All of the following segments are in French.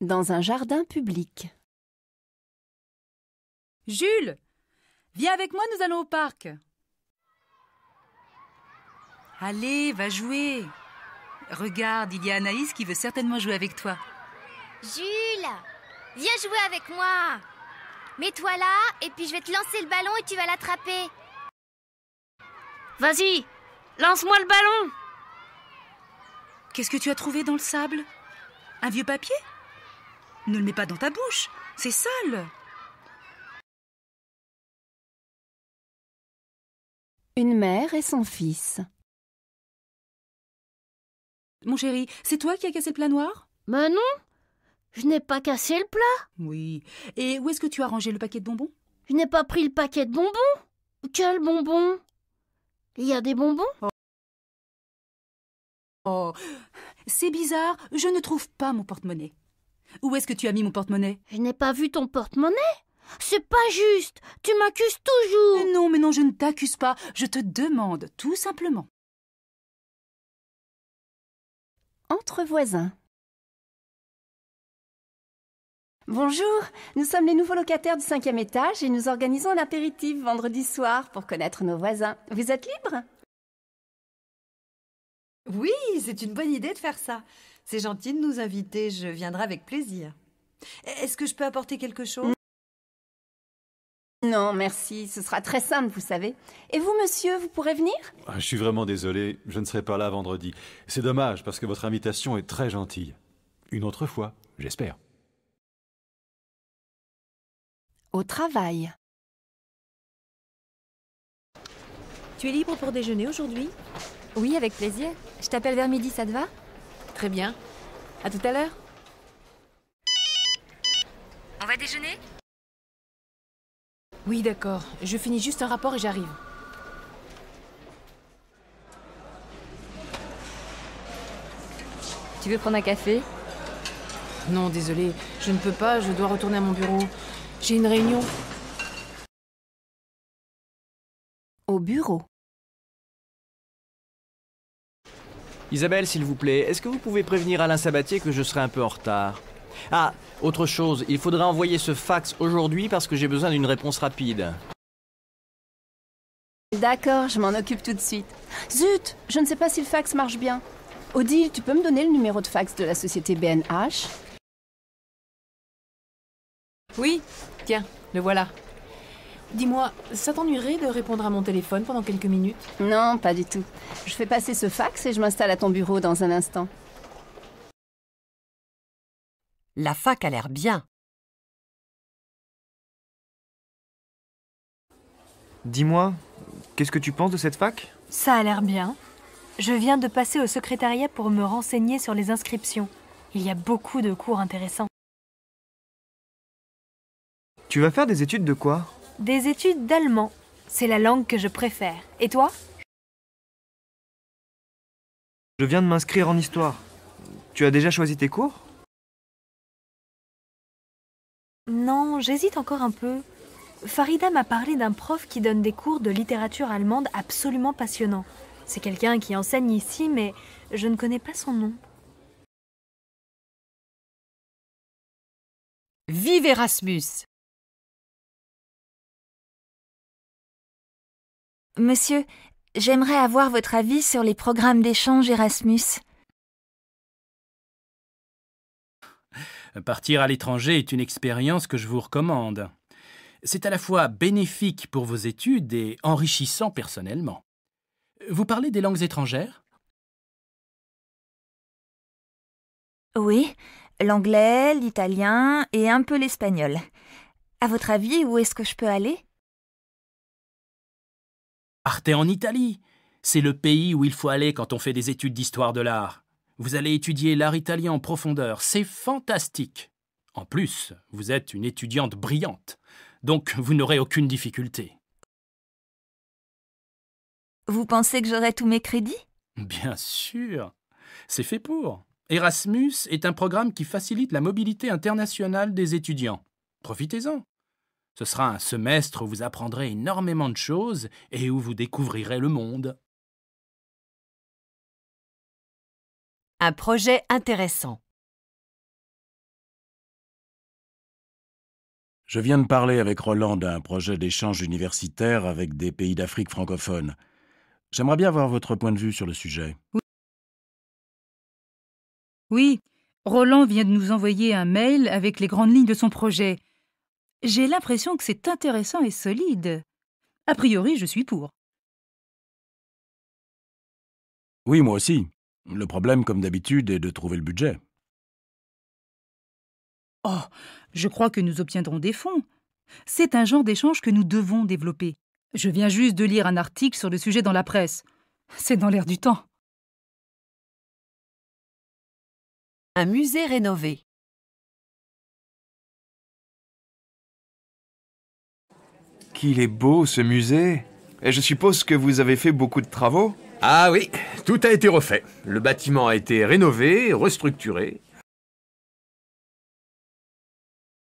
Dans un jardin public. Jules, viens avec moi, nous allons au parc. Allez, va jouer. Regarde, il y a Anaïs qui veut certainement jouer avec toi. Jules, viens jouer avec moi. Mets-toi là et puis je vais te lancer le ballon et tu vas l'attraper. Vas-y, lance-moi le ballon. Qu'est-ce que tu as trouvé dans le sable Un vieux papier ne le mets pas dans ta bouche, c'est sale. Une mère et son fils. Mon chéri, c'est toi qui as cassé le plat noir Ben non Je n'ai pas cassé le plat Oui. Et où est-ce que tu as rangé le paquet de bonbons Je n'ai pas pris le paquet de bonbons Quel bonbon Il y a des bonbons Oh, oh. C'est bizarre, je ne trouve pas mon porte-monnaie. Où est-ce que tu as mis mon porte-monnaie Je n'ai pas vu ton porte-monnaie c'est pas juste. Tu m'accuses toujours. Mais non, mais non, je ne t'accuse pas. Je te demande, tout simplement. Entre voisins. Bonjour, nous sommes les nouveaux locataires du cinquième étage et nous organisons un apéritif vendredi soir pour connaître nos voisins. Vous êtes libres oui, c'est une bonne idée de faire ça. C'est gentil de nous inviter, je viendrai avec plaisir. E, est-ce que je peux apporter quelque chose Non, merci, ce sera très simple, vous savez. Et vous, monsieur, vous pourrez venir ah, Je suis vraiment désolé, je ne serai pas là vendredi. C'est dommage, parce que votre invitation est très gentille. Une autre fois, j'espère. Au travail. Tu es libre pour déjeuner aujourd'hui oui, avec plaisir. Je t'appelle vers midi, ça te va Très bien. À tout à l'heure. On va déjeuner Oui, d'accord. Je finis juste un rapport et j'arrive. Tu veux prendre un café Non, désolé, je ne peux pas, je dois retourner à mon bureau. J'ai une réunion. Au bureau. Isabelle, s'il vous plaît, est-ce que vous pouvez prévenir Alain Sabatier que je serai un peu en retard Ah, autre chose, il faudra envoyer ce fax aujourd'hui parce que j'ai besoin d'une réponse rapide. D'accord, je m'en occupe tout de suite. Zut, je ne sais pas si le fax marche bien. Odile, tu peux me donner le numéro de fax de la société BNH Oui, tiens, le voilà. Dis-moi, ça t'ennuierait de répondre à mon téléphone pendant quelques minutes Non, pas du tout. Je fais passer ce fax et je m'installe à ton bureau dans un instant. La fac a l'air bien. Dis-moi, qu'est-ce que tu penses de cette fac Ça a l'air bien. Je viens de passer au secrétariat pour me renseigner sur les inscriptions. Il y a beaucoup de cours intéressants. Tu vas faire des études de quoi des études d'allemand. C'est la langue que je préfère. Et toi Je viens de m'inscrire en histoire. Tu as déjà choisi tes cours Non, j'hésite encore un peu. Farida m'a parlé d'un prof qui donne des cours de littérature allemande absolument passionnants. C'est quelqu'un qui enseigne ici, mais je ne connais pas son nom. Vive Erasmus Monsieur, j'aimerais avoir votre avis sur les programmes d'échange Erasmus. Partir à l'étranger est une expérience que je vous recommande. C'est à la fois bénéfique pour vos études et enrichissant personnellement. Vous parlez des langues étrangères Oui, l'anglais, l'italien et un peu l'espagnol. À votre avis, où est-ce que je peux aller Partez en Italie. C'est le pays où il faut aller quand on fait des études d'histoire de l'art. Vous allez étudier l'art italien en profondeur. C'est fantastique. En plus, vous êtes une étudiante brillante, donc vous n'aurez aucune difficulté. Vous pensez que j'aurai tous mes crédits Bien sûr. C'est fait pour. Erasmus est un programme qui facilite la mobilité internationale des étudiants. Profitez-en. Ce sera un semestre où vous apprendrez énormément de choses et où vous découvrirez le monde. Un projet intéressant. Je viens de parler avec Roland d'un projet d'échange universitaire avec des pays d'Afrique francophone. J'aimerais bien avoir votre point de vue sur le sujet. Oui. Roland vient de nous envoyer un mail avec les grandes lignes de son projet. J'ai l'impression que c'est intéressant et solide. A priori, je suis pour. Oui, moi aussi. Le problème, comme d'habitude, est de trouver le budget. Oh, je crois que nous obtiendrons des fonds. C'est un genre d'échange que nous devons développer. Je viens juste de lire un article sur le sujet dans la presse. C'est dans l'air du temps. Un musée rénové. qu'il est beau ce musée Et je suppose que vous avez fait beaucoup de travaux Ah oui, tout a été refait. Le bâtiment a été rénové, restructuré.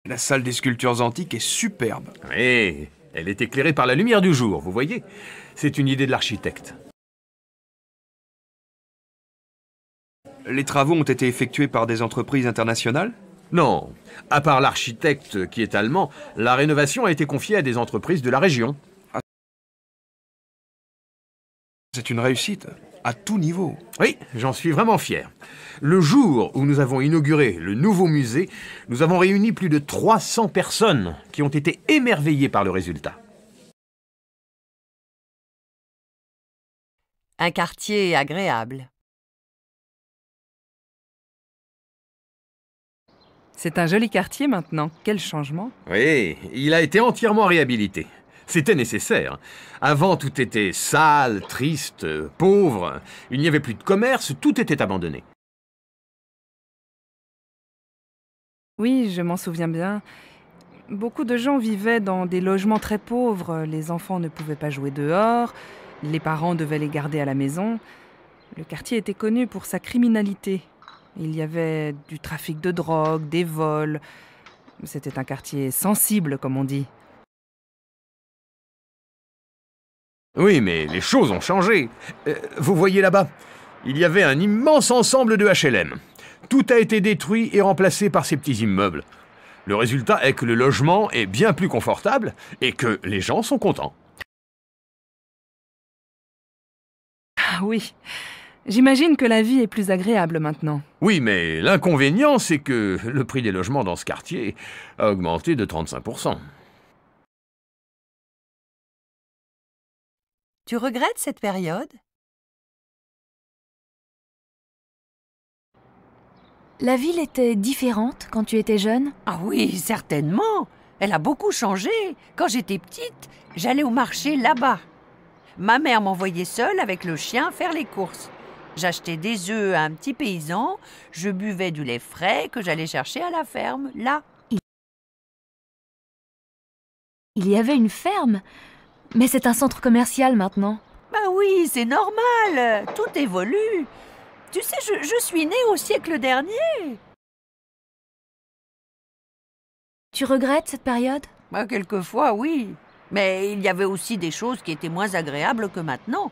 La salle des sculptures antiques est superbe. Oui, elle est éclairée par la lumière du jour, vous voyez C'est une idée de l'architecte. Les travaux ont été effectués par des entreprises internationales non. À part l'architecte qui est allemand, la rénovation a été confiée à des entreprises de la région. C'est une réussite, à tout niveau. Oui, j'en suis vraiment fier. Le jour où nous avons inauguré le nouveau musée, nous avons réuni plus de 300 personnes qui ont été émerveillées par le résultat. Un quartier agréable. C'est un joli quartier maintenant. Quel changement Oui, il a été entièrement réhabilité. C'était nécessaire. Avant, tout était sale, triste, pauvre. Il n'y avait plus de commerce, tout était abandonné. Oui, je m'en souviens bien. Beaucoup de gens vivaient dans des logements très pauvres. Les enfants ne pouvaient pas jouer dehors. Les parents devaient les garder à la maison. Le quartier était connu pour sa criminalité il y avait du trafic de drogue, des vols. C'était un quartier sensible, comme on dit. Oui, mais les choses ont changé. Euh, vous voyez là-bas, il y avait un immense ensemble de HLM. Tout a été détruit et remplacé par ces petits immeubles. Le résultat est que le logement est bien plus confortable et que les gens sont contents. Ah oui, J'imagine que la vie est plus agréable maintenant. Oui, mais l'inconvénient, c'est que le prix des logements dans ce quartier a augmenté de 35%. Tu regrettes cette période La ville était différente quand tu étais jeune Ah oui, certainement. Elle a beaucoup changé. Quand j'étais petite, j'allais au marché là-bas. Ma mère m'envoyait seule avec le chien faire les courses. J'achetais des œufs à un petit paysan, je buvais du lait frais que j'allais chercher à la ferme, là. Il y avait une ferme, mais c'est un centre commercial maintenant. Bah oui, c'est normal, tout évolue. Tu sais, je, suis née au siècle dernier. Tu regrettes cette période ben, Quelquefois, oui. Mais il y avait aussi des choses qui étaient moins agréables que maintenant.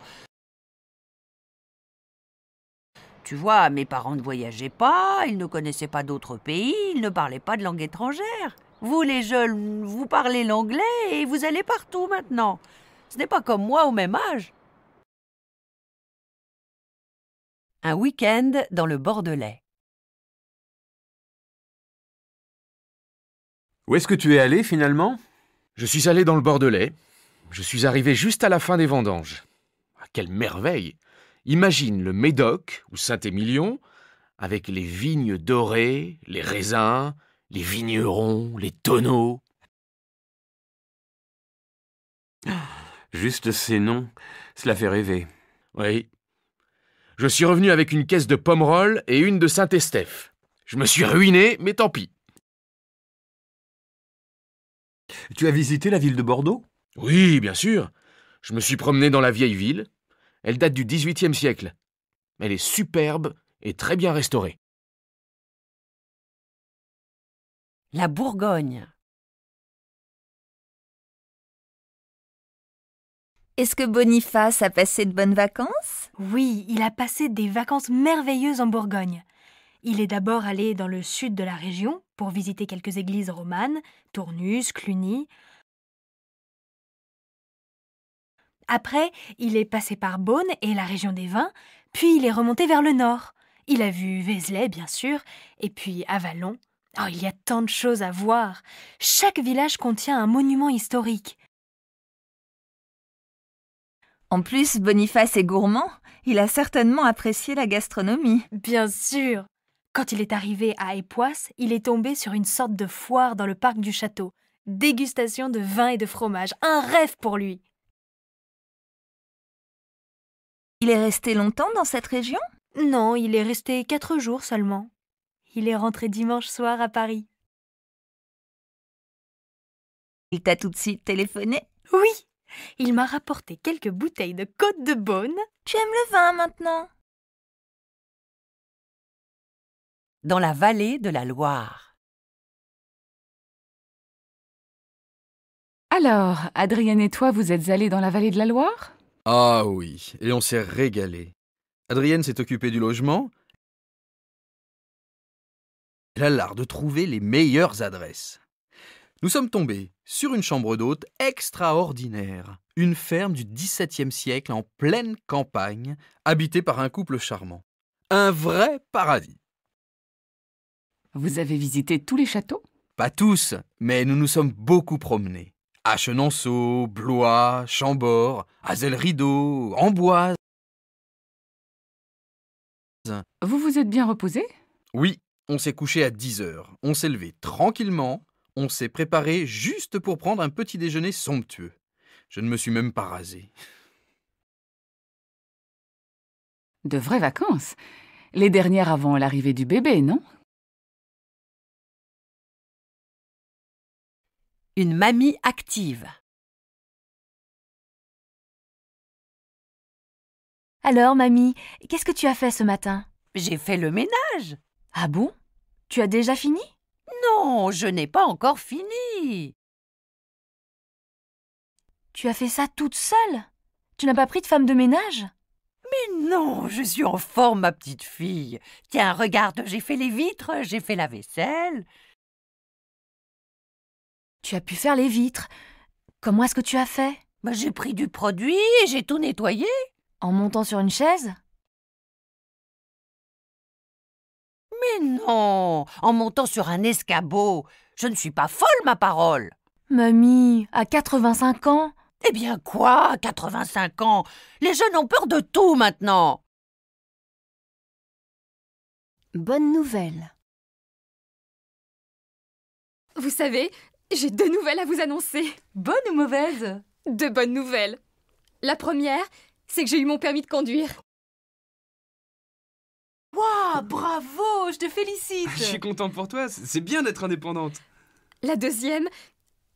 Tu vois, mes parents ne voyageaient pas, ils ne connaissaient pas d'autres pays, ils ne parlaient pas de langue étrangère. Vous, les jeunes, vous parlez l'anglais et vous allez partout maintenant. Ce n'est pas comme moi au même âge. Un week-end dans le Bordelais. Où est-ce que tu es allé finalement Je suis allé dans le Bordelais. Je suis arrivé juste à la fin des vendanges. Ah, quelle merveille Imagine le Médoc ou Saint-Émilion avec les vignes dorées, les raisins, les vignerons, les tonneaux. Ah, juste ces noms, cela fait rêver. Oui. Je suis revenu avec une caisse de Pomerol et une de Saint-Estèphe. Je me suis ruiné, mais tant pis. Tu as visité la ville de Bordeaux Oui, bien sûr. Je me suis promené dans la vieille ville. Elle date du XVIIIe siècle. Elle est superbe et très bien restaurée. La Bourgogne. Est-ce que Boniface a passé de bonnes vacances Oui, il a passé des vacances merveilleuses en Bourgogne. Il est d'abord allé dans le sud de la région pour visiter quelques églises romanes, Tournus, Cluny. Après, il est passé par Beaune et la région des vins, puis il est remonté vers le nord. Il a vu Vézelay, bien sûr, et puis Avalon. Oh, il y a tant de choses à voir. Chaque village contient un monument historique. En plus, Boniface est gourmand. Il a certainement apprécié la gastronomie. Bien sûr. Quand il est arrivé à Époisse, il est tombé sur une sorte de foire dans le parc du château. Dégustation de vin et de fromage. Un rêve pour lui. Il est resté longtemps dans cette région Non, il est resté quatre jours seulement. Il est rentré dimanche soir à Paris. Il t'a tout de suite téléphoné Oui, il m'a rapporté quelques bouteilles de Côte de Beaune. Tu aimes le vin maintenant Dans la vallée de la Loire. Alors, Adrienne et toi, vous êtes allés dans la vallée de la Loire ah oui, et on s'est régalé. Adrienne s'est occupée du logement. Elle a l'art de trouver les meilleures adresses. Nous sommes tombés sur une chambre d'hôte extraordinaire, une ferme du XVIIe siècle en pleine campagne, habitée par un couple charmant. Un vrai paradis. Vous avez visité tous les châteaux Pas tous, mais nous nous sommes beaucoup promenés. Chenonceau, Blois, Chambord, azel rideau Amboise. Vous vous êtes bien reposé Oui, on s'est couché à 10 heures. On s'est levé tranquillement. On s'est préparé juste pour prendre un petit déjeuner somptueux. Je ne me suis même pas rasé. De vraies vacances. Les dernières avant l'arrivée du bébé, non Une mamie active. Alors, mamie, qu'est-ce que tu as fait ce matin J'ai fait le ménage. Ah bon Tu as déjà fini Non, je n'ai pas encore fini. Tu as fait ça toute seule Tu n'as pas pris de femme de ménage Mais non, je suis en forme, ma petite fille. Tiens, regarde, j'ai fait les vitres, j'ai fait la vaisselle. Tu as pu faire les vitres. Comment est-ce que tu as fait bah, J'ai pris du produit et j'ai tout nettoyé. En montant sur une chaise Mais non En montant sur un escabeau Je ne suis pas folle, ma parole Mamie, à 85 ans Eh bien quoi, à 85 ans Les jeunes ont peur de tout maintenant Bonne nouvelle Vous savez, j'ai deux nouvelles à vous annoncer. Bonnes ou mauvaises Deux bonnes nouvelles. La première, c'est que j'ai eu mon permis de conduire. Waouh, bravo, je te félicite. je suis contente pour toi, c'est bien d'être indépendante. La deuxième,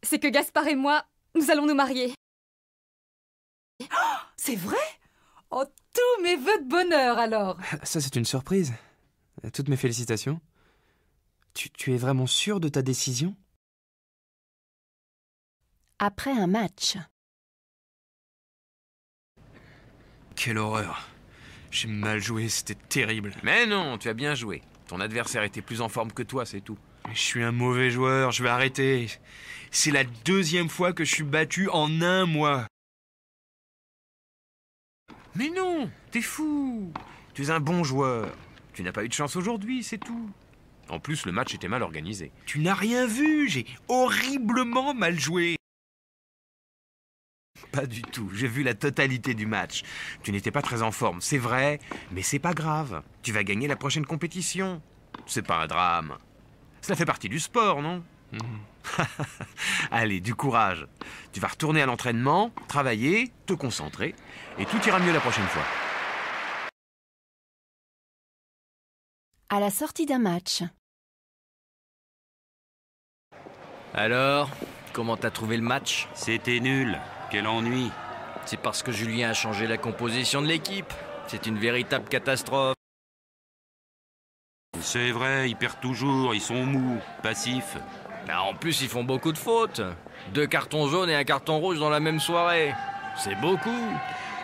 c'est que Gaspard et moi, nous allons nous marier. Oh, c'est vrai Oh, tous mes vœux de bonheur alors. Ça, c'est une surprise. Toutes mes félicitations. Tu, tu es vraiment sûre de ta décision après un match. Quelle horreur. J'ai mal joué, c'était terrible. Mais non, tu as bien joué. Ton adversaire était plus en forme que toi, c'est tout. Je suis un mauvais joueur, je vais arrêter. C'est la deuxième fois que je suis battu en un mois. Mais non, t'es fou. Tu es un bon joueur. Tu n'as pas eu de chance aujourd'hui, c'est tout. En plus, le match était mal organisé. Tu n'as rien vu, j'ai horriblement mal joué. Pas du tout. J'ai vu la totalité du match. Tu n'étais pas très en forme, c'est vrai, mais c'est pas grave. Tu vas gagner la prochaine compétition. C'est pas un drame. Ça fait partie du sport, non mhm. Allez, du courage. Tu vas retourner à l'entraînement, travailler, te concentrer, et tout ira mieux la prochaine fois. À la sortie d'un match. Alors, comment t'as trouvé le match C'était nul. Quel ennui C'est parce que Julien a changé la composition de l'équipe. C'est une véritable catastrophe. C'est vrai, ils perdent toujours, ils sont mous, passifs. Bah, en plus, ils font beaucoup de fautes. Deux cartons jaunes et un carton rouge dans la même soirée. C'est beaucoup.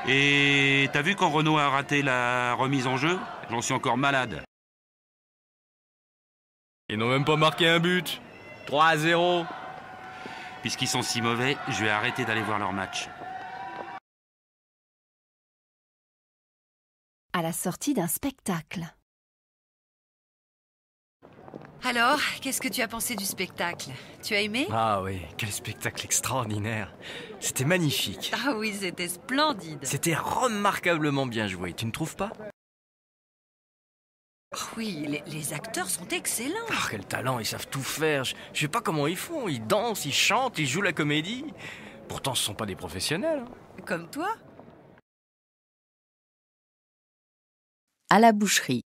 Et t'as vu quand Renault a raté la remise en jeu J'en suis encore malade. Ils n'ont même pas marqué un but. 3 à 0. Puisqu'ils sont si mauvais, je vais arrêter d'aller voir leur match. À la sortie d'un spectacle. Alors, qu'est-ce que tu as pensé du spectacle Tu as aimé Ah oui, quel spectacle extraordinaire C'était magnifique Ah oui, c'était splendide C'était remarquablement bien joué, tu ne trouves pas oui, les, acteurs sont excellents. Ah, quel talent, ils savent tout faire. Je, ne sais pas comment ils font. Ils dansent, ils chantent, ils jouent la comédie. Pourtant, ce sont pas des professionnels. Hein. Comme toi. À la boucherie.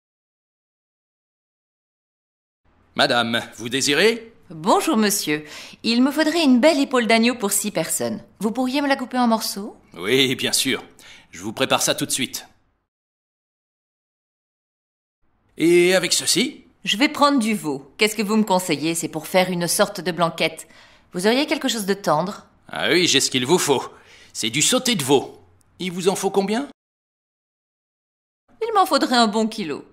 Madame, vous désirez Bonjour monsieur. Il me faudrait une belle épaule d'agneau pour six personnes. Vous pourriez me la couper en morceaux Oui, bien sûr. Je vous prépare ça tout de suite. Et avec ceci Je vais prendre du veau. Qu'est-ce que vous me conseillez C'est pour faire une sorte de blanquette. Vous auriez quelque chose de tendre Ah oui, j'ai ce qu'il vous faut. C'est du sauté de veau. Il vous en faut combien Il m'en faudrait un bon kilo.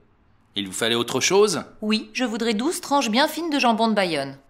Il vous fallait autre chose Oui, je voudrais douze tranches bien fines de jambon de Bayonne.